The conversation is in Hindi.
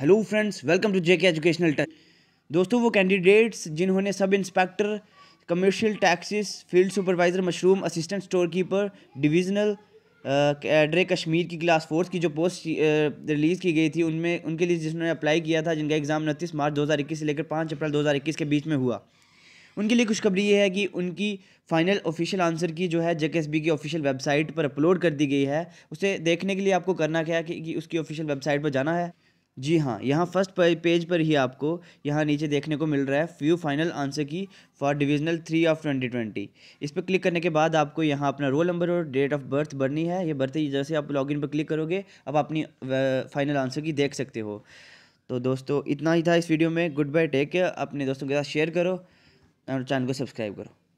hello friends welcome to JK educational touch दोस्तों वो कैंडिडेट्स जिन्होंने sub inspector commercial taxes field supervisor mushroom assistant store keeper divisional cadre Kashmir की क्लास फोर्थ की जो पोस्ट रिलीज़ uh, की गई थी उनमें उनके लिए जिन्होंने अप्लाई किया था जिनका एग्ज़ाम उनतीस मार्च दो से लेकर पाँच अप्रैल दो के बीच में हुआ उनके लिए खुशखबरी ये है कि उनकी फाइनल ऑफिशियल आंसर की जो है जेकेएसबी की ऑफिशियल वेबसाइट पर अपलोड कर दी गई है उसे देखने के लिए आपको करना क्या है कि, कि उसकी ऑफिशियल वेबसाइट पर जाना है जी हाँ यहाँ फर्स्ट पेज पर ही आपको यहाँ नीचे देखने को मिल रहा है few final answer key for divisional three of twenty twenty इस पर क्लिक करने के बाद आपको यहाँ अपना रोल नंबर और डेट ऑफ बर्थ भरनी है ये भरते ही जैसे आप लॉगिन पर क्लिक करोगे अब अपनी फाइनल आंसर की देख सकते हो तो दोस्तों इतना ही था इस वीडियो में गुड बाय टेक केयर अपने दोस्तों के साथ शेयर करो और चैनल को सब्सक्राइब करो